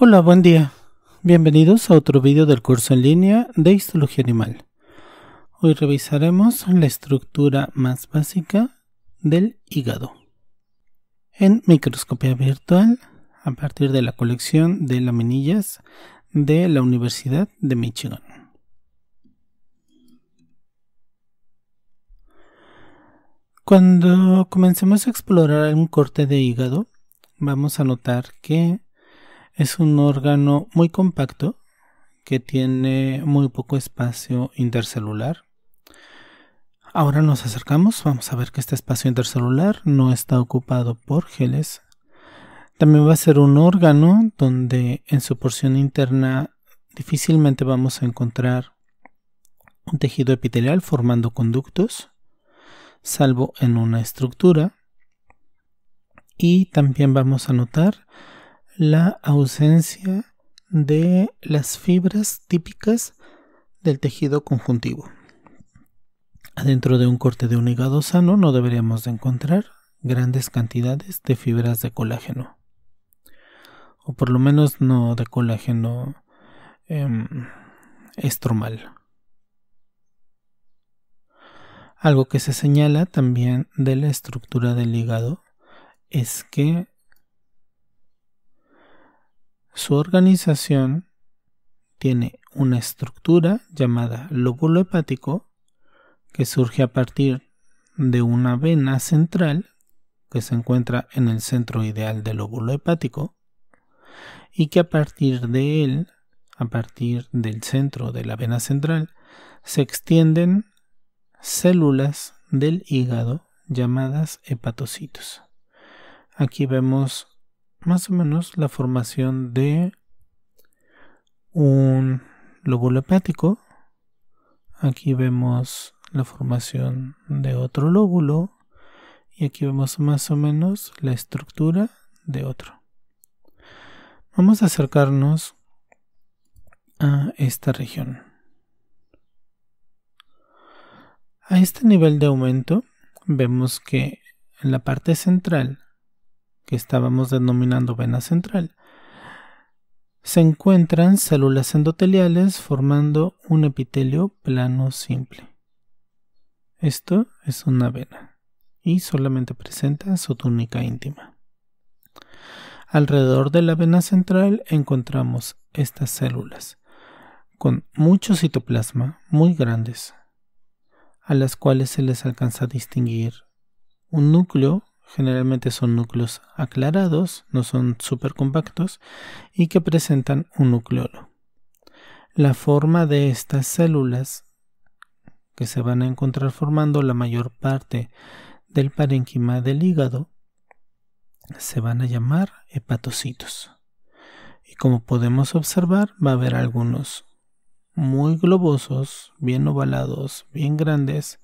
Hola, buen día. Bienvenidos a otro vídeo del curso en línea de Histología Animal. Hoy revisaremos la estructura más básica del hígado. En microscopía virtual, a partir de la colección de laminillas de la Universidad de Michigan. Cuando comencemos a explorar un corte de hígado, vamos a notar que es un órgano muy compacto que tiene muy poco espacio intercelular. Ahora nos acercamos, vamos a ver que este espacio intercelular no está ocupado por geles. También va a ser un órgano donde en su porción interna difícilmente vamos a encontrar un tejido epitelial formando conductos, salvo en una estructura. Y también vamos a notar la ausencia de las fibras típicas del tejido conjuntivo. Adentro de un corte de un hígado sano no deberíamos de encontrar grandes cantidades de fibras de colágeno. O por lo menos no de colágeno em, estromal. Algo que se señala también de la estructura del hígado es que su organización tiene una estructura llamada lóbulo hepático que surge a partir de una vena central que se encuentra en el centro ideal del lóbulo hepático y que a partir de él, a partir del centro de la vena central, se extienden células del hígado llamadas hepatocitos. Aquí vemos más o menos la formación de un lóbulo hepático. Aquí vemos la formación de otro lóbulo y aquí vemos más o menos la estructura de otro. Vamos a acercarnos a esta región. A este nivel de aumento vemos que en la parte central que estábamos denominando vena central, se encuentran células endoteliales formando un epitelio plano simple. Esto es una vena y solamente presenta su túnica íntima. Alrededor de la vena central encontramos estas células con mucho citoplasma, muy grandes, a las cuales se les alcanza a distinguir un núcleo Generalmente son núcleos aclarados, no son compactos y que presentan un nucleolo. La forma de estas células que se van a encontrar formando la mayor parte del parénquima del hígado se van a llamar hepatocitos. Y como podemos observar, va a haber algunos muy globosos, bien ovalados, bien grandes,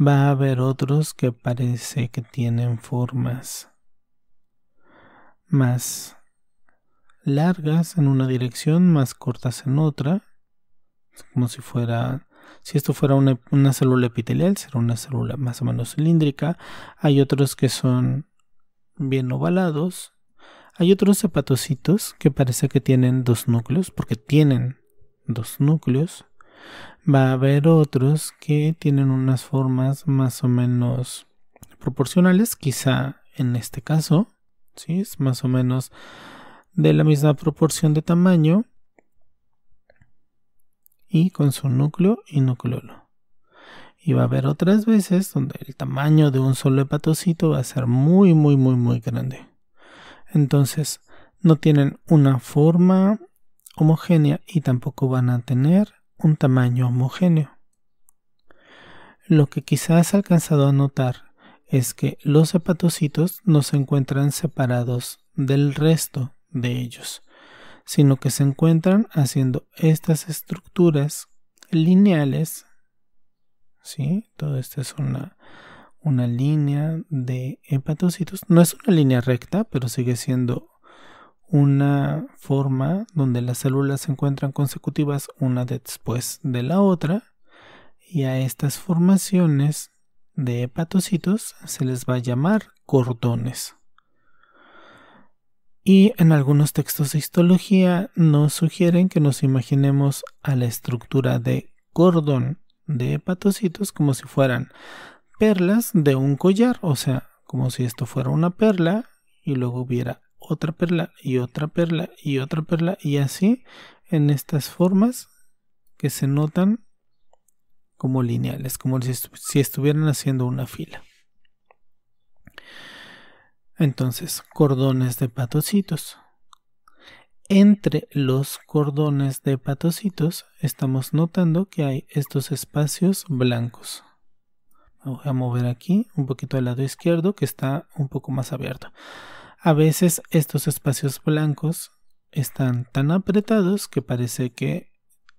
va a haber otros que parece que tienen formas más largas en una dirección, más cortas en otra, como si fuera, si esto fuera una, una célula epitelial, será una célula más o menos cilíndrica, hay otros que son bien ovalados, hay otros hepatocitos que parece que tienen dos núcleos, porque tienen dos núcleos, Va a haber otros que tienen unas formas más o menos proporcionales, quizá en este caso, ¿sí? es más o menos de la misma proporción de tamaño y con su núcleo y nucleolo. Y va a haber otras veces donde el tamaño de un solo hepatocito va a ser muy, muy, muy, muy grande. Entonces, no tienen una forma homogénea y tampoco van a tener un tamaño homogéneo. Lo que quizás has alcanzado a notar es que los hepatocitos no se encuentran separados del resto de ellos, sino que se encuentran haciendo estas estructuras lineales. ¿sí? Todo esto es una, una línea de hepatocitos. No es una línea recta, pero sigue siendo una forma donde las células se encuentran consecutivas una después de la otra y a estas formaciones de hepatocitos se les va a llamar cordones. Y en algunos textos de histología nos sugieren que nos imaginemos a la estructura de cordón de hepatocitos como si fueran perlas de un collar, o sea, como si esto fuera una perla y luego hubiera otra perla y otra perla y otra perla y así en estas formas que se notan como lineales, como si, estuvieran haciendo una fila. Entonces, cordones de patocitos. Entre los cordones de patocitos estamos notando que hay estos espacios blancos. Voy a mover aquí un poquito al lado izquierdo que está un poco más abierto. A veces estos espacios blancos están tan apretados que parece que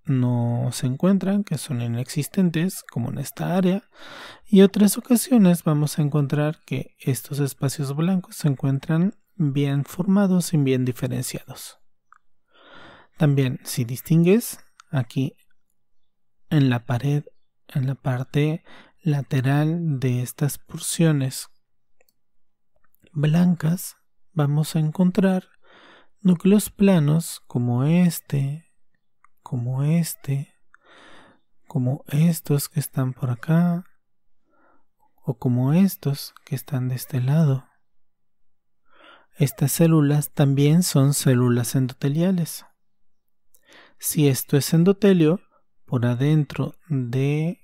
no se encuentran, que son inexistentes, como en esta área, y otras ocasiones vamos a encontrar que estos espacios blancos se encuentran bien formados y bien diferenciados. También, si distingues, aquí en la pared, en la parte lateral de estas porciones blancas, vamos a encontrar núcleos planos como este, como este, como estos que están por acá, o como estos que están de este lado. Estas células también son células endoteliales. Si esto es endotelio, por adentro de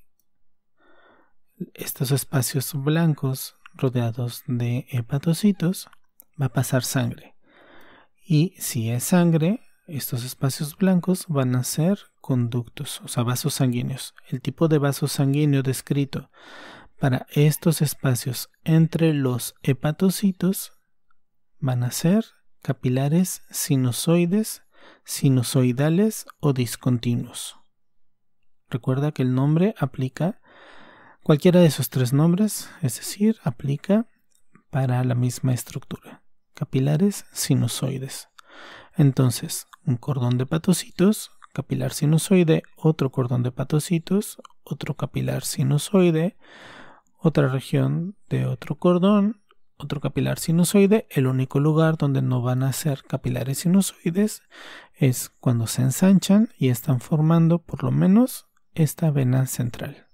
estos espacios blancos rodeados de hepatocitos, va a pasar sangre. Y si es sangre, estos espacios blancos van a ser conductos, o sea, vasos sanguíneos. El tipo de vaso sanguíneo descrito para estos espacios entre los hepatocitos van a ser capilares sinusoides, sinusoidales o discontinuos. Recuerda que el nombre aplica cualquiera de esos tres nombres, es decir, aplica para la misma estructura capilares sinusoides. Entonces, un cordón de patocitos, capilar sinusoide, otro cordón de patocitos, otro capilar sinusoide, otra región de otro cordón, otro capilar sinusoide. El único lugar donde no van a ser capilares sinusoides es cuando se ensanchan y están formando por lo menos esta vena central.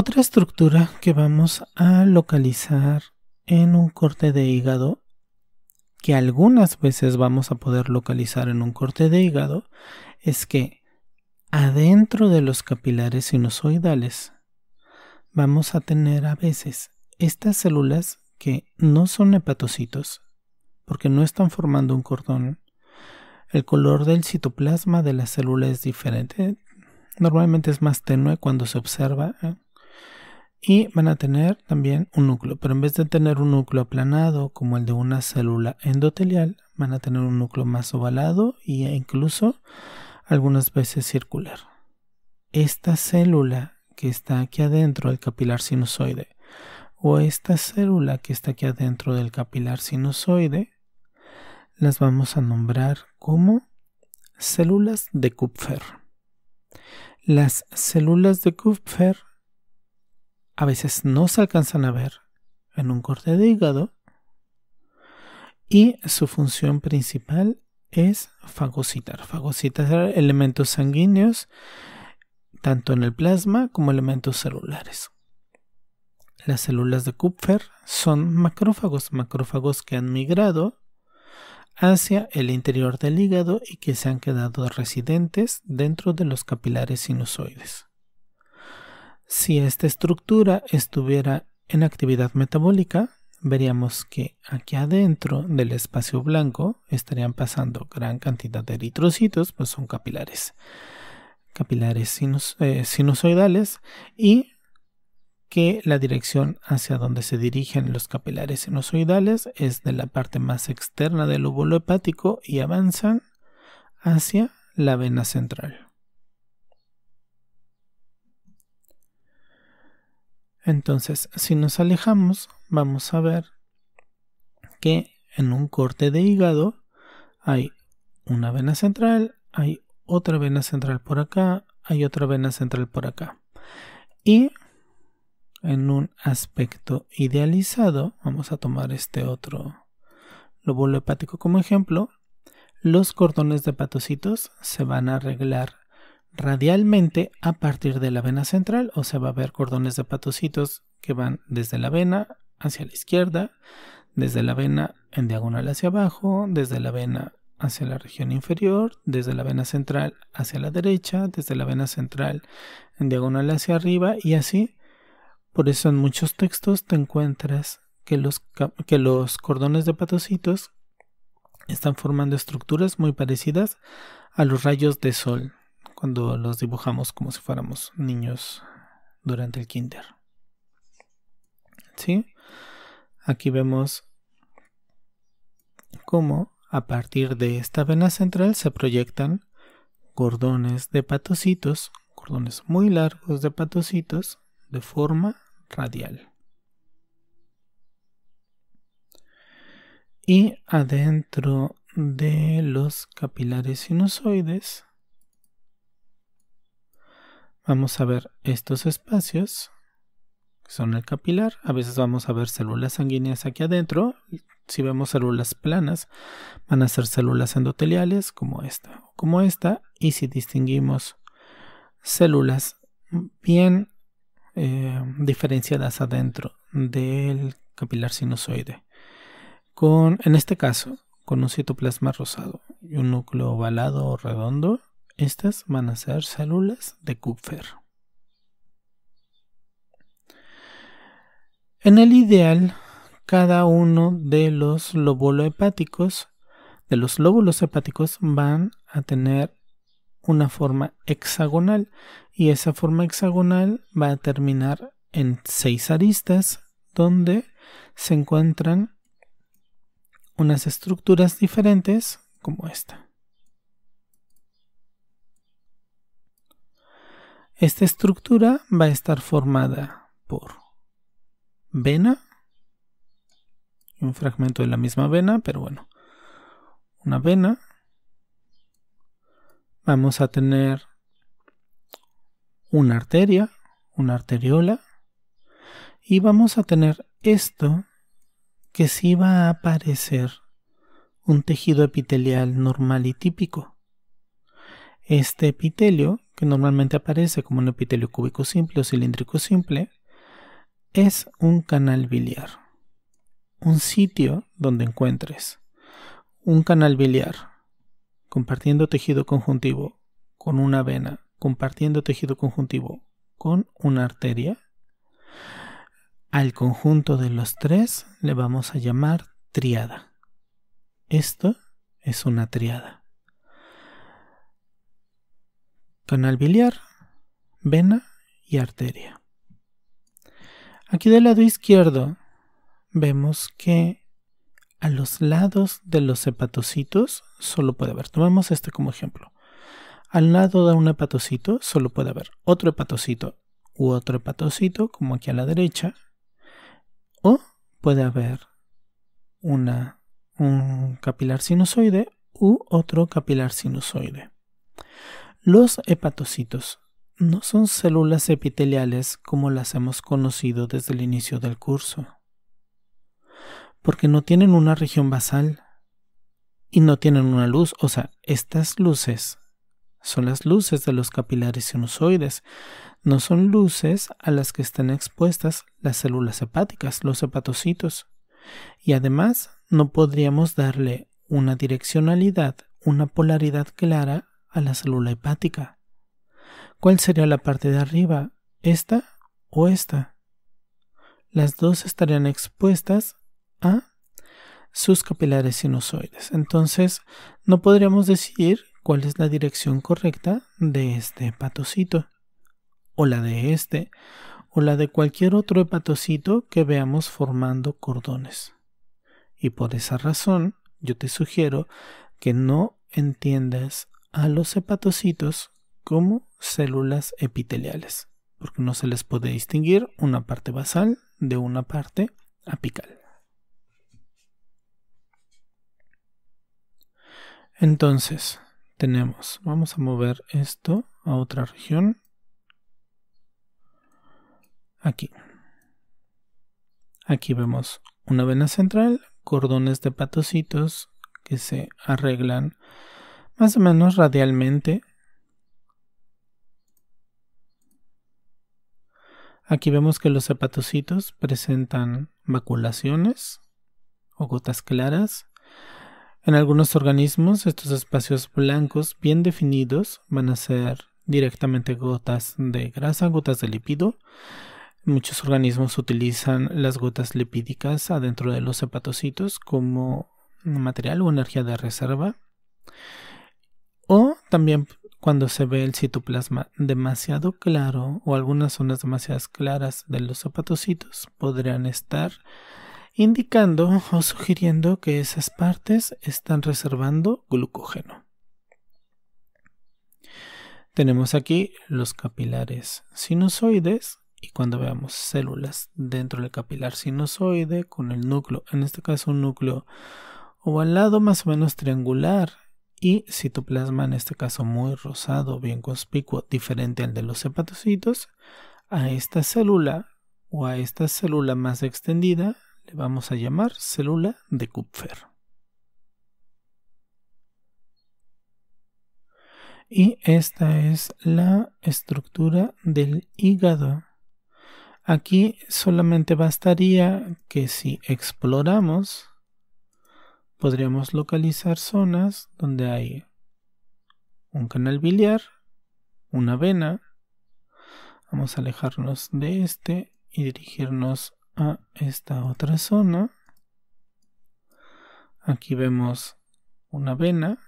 Otra estructura que vamos a localizar en un corte de hígado, que algunas veces vamos a poder localizar en un corte de hígado, es que adentro de los capilares sinusoidales vamos a tener a veces estas células que no son hepatocitos, porque no están formando un cordón. El color del citoplasma de la célula es diferente. Normalmente es más tenue cuando se observa. ¿eh? y van a tener también un núcleo, pero en vez de tener un núcleo aplanado como el de una célula endotelial, van a tener un núcleo más ovalado e incluso algunas veces circular. Esta célula que está aquí adentro del capilar sinusoide o esta célula que está aquí adentro del capilar sinusoide, las vamos a nombrar como células de Kupfer. Las células de Kupfer a veces no se alcanzan a ver en un corte de hígado y su función principal es fagocitar, fagocitar elementos sanguíneos tanto en el plasma como elementos celulares. Las células de Kupfer son macrófagos, macrófagos que han migrado hacia el interior del hígado y que se han quedado residentes dentro de los capilares sinusoides. Si esta estructura estuviera en actividad metabólica, veríamos que aquí adentro del espacio blanco estarían pasando gran cantidad de eritrocitos, pues son capilares, capilares eh, sinusoidales y que la dirección hacia donde se dirigen los capilares sinusoidales es de la parte más externa del óvulo hepático y avanzan hacia la vena central. Entonces, si nos alejamos, vamos a ver que en un corte de hígado hay una vena central, hay otra vena central por acá, hay otra vena central por acá. Y en un aspecto idealizado, vamos a tomar este otro lóbulo hepático como ejemplo, los cordones de patocitos se van a arreglar radialmente a partir de la vena central, o sea, va a haber cordones de patocitos que van desde la vena hacia la izquierda, desde la vena en diagonal hacia abajo, desde la vena hacia la región inferior, desde la vena central hacia la derecha, desde la vena central en diagonal hacia arriba y así. Por eso en muchos textos te encuentras que los, que los cordones de patocitos están formando estructuras muy parecidas a los rayos de sol cuando los dibujamos como si fuéramos niños durante el kinder. Aquí vemos cómo a partir de esta vena central se proyectan cordones de patocitos, cordones muy largos de patocitos de forma radial. Y adentro de los capilares sinusoides Vamos a ver estos espacios, que son el capilar. A veces vamos a ver células sanguíneas aquí adentro. Si vemos células planas, van a ser células endoteliales como esta o como esta. Y si distinguimos células bien eh, diferenciadas adentro del capilar sinusoide. Con, en este caso, con un citoplasma rosado y un núcleo ovalado o redondo, estas van a ser células de Kupfer. En el ideal, cada uno de los lóbulos hepáticos, de los lóbulos hepáticos van a tener una forma hexagonal y esa forma hexagonal va a terminar en seis aristas donde se encuentran unas estructuras diferentes como esta. Esta estructura va a estar formada por vena, un fragmento de la misma vena, pero bueno, una vena. Vamos a tener una arteria, una arteriola, y vamos a tener esto que sí va a aparecer un tejido epitelial normal y típico. Este epitelio que normalmente aparece como un epitelio cúbico simple o cilíndrico simple, es un canal biliar. Un sitio donde encuentres un canal biliar compartiendo tejido conjuntivo con una vena, compartiendo tejido conjuntivo con una arteria, al conjunto de los tres le vamos a llamar triada. Esto es una triada. canal biliar, vena y arteria. Aquí del lado izquierdo vemos que a los lados de los hepatocitos solo puede haber, tomemos este como ejemplo, al lado de un hepatocito solo puede haber otro hepatocito u otro hepatocito, como aquí a la derecha, o puede haber una, un capilar sinusoide u otro capilar sinusoide. Los hepatocitos no son células epiteliales como las hemos conocido desde el inicio del curso, porque no tienen una región basal y no tienen una luz, o sea, estas luces son las luces de los capilares sinusoides, no son luces a las que están expuestas las células hepáticas, los hepatocitos, y además no podríamos darle una direccionalidad, una polaridad clara a la célula hepática. ¿Cuál sería la parte de arriba? ¿Esta o esta? Las dos estarían expuestas a sus capilares sinusoides. Entonces, no podríamos decidir cuál es la dirección correcta de este hepatocito, o la de este, o la de cualquier otro hepatocito que veamos formando cordones. Y por esa razón, yo te sugiero que no entiendas a los hepatocitos como células epiteliales, porque no se les puede distinguir una parte basal de una parte apical. Entonces, tenemos, vamos a mover esto a otra región. Aquí. Aquí vemos una vena central, cordones de hepatocitos que se arreglan más o menos radialmente. Aquí vemos que los hepatocitos presentan vaculaciones o gotas claras. En algunos organismos estos espacios blancos bien definidos van a ser directamente gotas de grasa, gotas de lípido. Muchos organismos utilizan las gotas lipídicas adentro de los hepatocitos como material o energía de reserva. También cuando se ve el citoplasma demasiado claro o algunas zonas demasiado claras de los zapatocitos podrían estar indicando o sugiriendo que esas partes están reservando glucógeno. Tenemos aquí los capilares sinusoides y cuando veamos células dentro del capilar sinusoide con el núcleo, en este caso un núcleo o al lado más o menos triangular y citoplasma en este caso muy rosado, bien conspicuo, diferente al de los hepatocitos, a esta célula o a esta célula más extendida le vamos a llamar célula de Kupfer. Y esta es la estructura del hígado. Aquí solamente bastaría que si exploramos podríamos localizar zonas donde hay un canal biliar, una vena. Vamos a alejarnos de este y dirigirnos a esta otra zona. Aquí vemos una vena,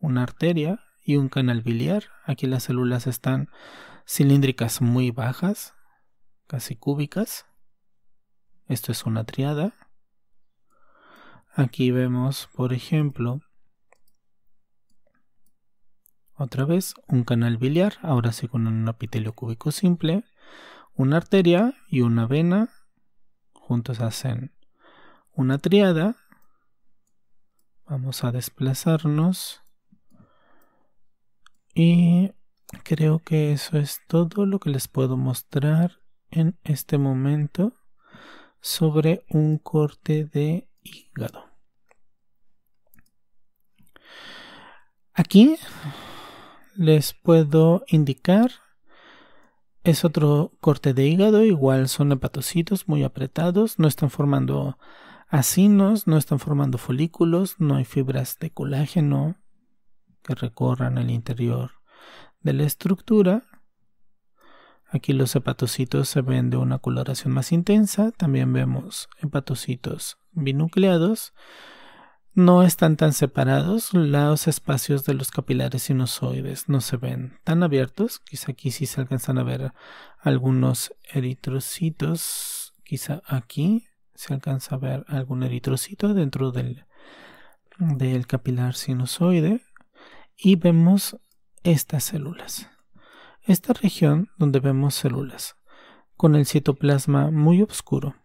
una arteria y un canal biliar. Aquí las células están cilíndricas muy bajas, casi cúbicas. Esto es una triada. Aquí vemos, por ejemplo, otra vez un canal biliar, ahora sí con un epitelio cúbico simple, una arteria y una vena juntos hacen una triada. Vamos a desplazarnos y creo que eso es todo lo que les puedo mostrar en este momento sobre un corte de hígado. Aquí les puedo indicar es otro corte de hígado, igual son hepatocitos muy apretados, no están formando acinos, no están formando folículos, no hay fibras de colágeno que recorran el interior de la estructura. Aquí los hepatocitos se ven de una coloración más intensa, también vemos hepatocitos binucleados no están tan separados los espacios de los capilares sinusoides, no se ven tan abiertos, quizá aquí sí se alcanzan a ver algunos eritrocitos, quizá aquí se alcanza a ver algún eritrocito dentro del, del capilar sinusoide y vemos estas células. Esta región donde vemos células, con el citoplasma muy oscuro,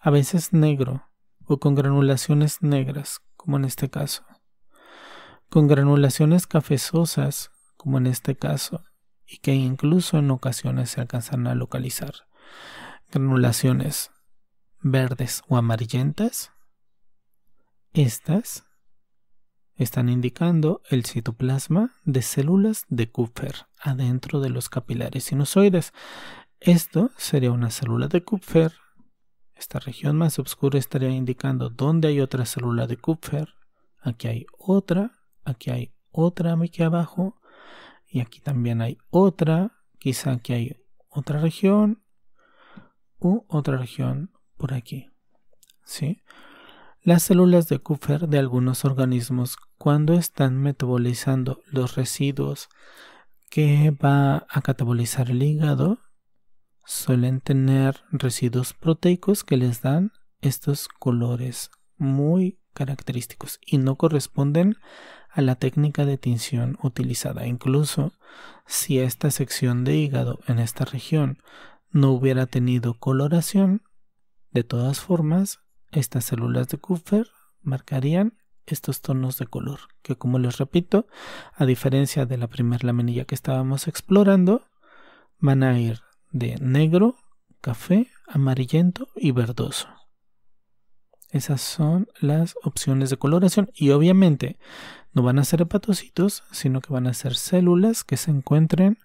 a veces negro, o con granulaciones negras, como en este caso, con granulaciones cafezosas, como en este caso, y que incluso en ocasiones se alcanzan a localizar, granulaciones verdes o amarillentas, estas están indicando el citoplasma de células de Kupfer adentro de los capilares sinusoides. Esto sería una célula de Kupfer esta región más oscura estaría indicando dónde hay otra célula de Kupfer. Aquí hay otra, aquí hay otra aquí abajo y aquí también hay otra. Quizá aquí hay otra región u otra región por aquí. Las células de Kupfer de algunos organismos cuando están metabolizando los residuos que va a catabolizar el hígado suelen tener residuos proteicos que les dan estos colores muy característicos y no corresponden a la técnica de tinción utilizada. Incluso si esta sección de hígado en esta región no hubiera tenido coloración, de todas formas, estas células de Kupfer marcarían estos tonos de color, que como les repito, a diferencia de la primera laminilla que estábamos explorando, van a ir de negro, café, amarillento y verdoso. Esas son las opciones de coloración y obviamente no van a ser hepatocitos, sino que van a ser células que se encuentren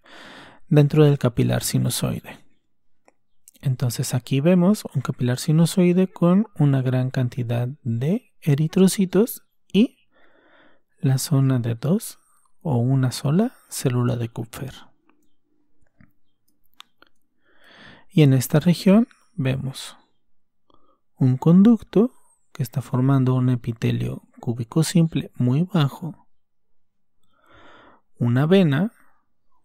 dentro del capilar sinusoide. Entonces aquí vemos un capilar sinusoide con una gran cantidad de eritrocitos y la zona de dos o una sola célula de Kupfer. Y en esta región vemos un conducto que está formando un epitelio cúbico simple muy bajo, una vena,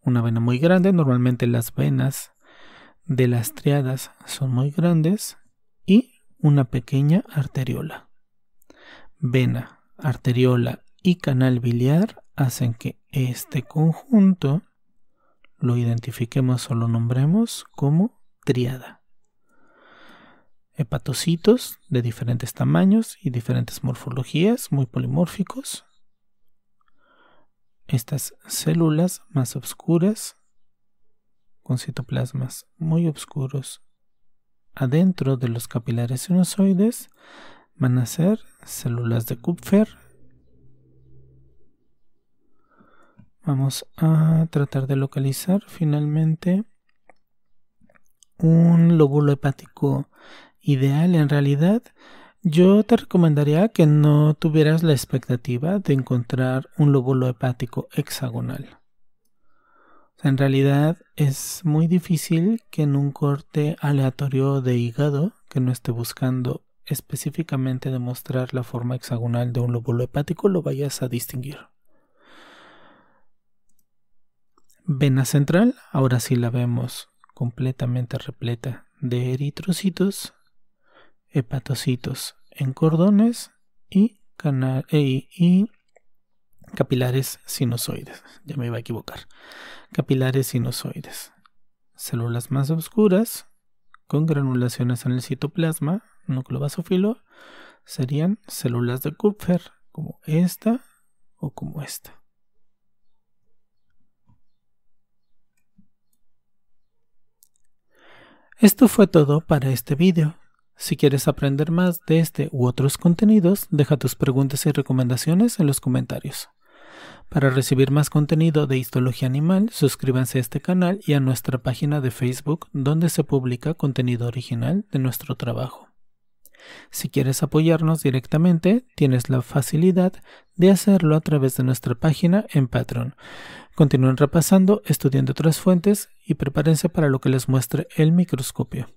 una vena muy grande, normalmente las venas de las triadas son muy grandes, y una pequeña arteriola. Vena, arteriola y canal biliar hacen que este conjunto lo identifiquemos o lo nombremos como triada. Hepatocitos de diferentes tamaños y diferentes morfologías, muy polimórficos. Estas células más oscuras, con citoplasmas muy oscuros, adentro de los capilares sinusoides, van a ser células de Kupfer. Vamos a tratar de localizar finalmente un lóbulo hepático ideal en realidad, yo te recomendaría que no tuvieras la expectativa de encontrar un lóbulo hepático hexagonal. En realidad es muy difícil que en un corte aleatorio de hígado que no esté buscando específicamente demostrar la forma hexagonal de un lóbulo hepático lo vayas a distinguir. Vena central, ahora sí la vemos completamente repleta de eritrocitos, hepatocitos en cordones eh, y, capilares sinusoides. Ya me iba a equivocar. Capilares sinusoides. Células más oscuras con granulaciones en el citoplasma, núcleo basófilo, serían células de Kupfer, como esta o como esta. Esto fue todo para este vídeo. Si quieres aprender más de este u otros contenidos, deja tus preguntas y recomendaciones en los comentarios. Para recibir más contenido de histología animal, suscríbanse a este canal y a nuestra página de Facebook donde se publica contenido original de nuestro trabajo. Si quieres apoyarnos directamente, tienes la facilidad de hacerlo a través de nuestra página en Patreon. Continúen repasando, estudiando otras fuentes y prepárense para lo que les muestre el microscopio.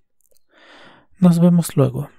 Nos vemos luego.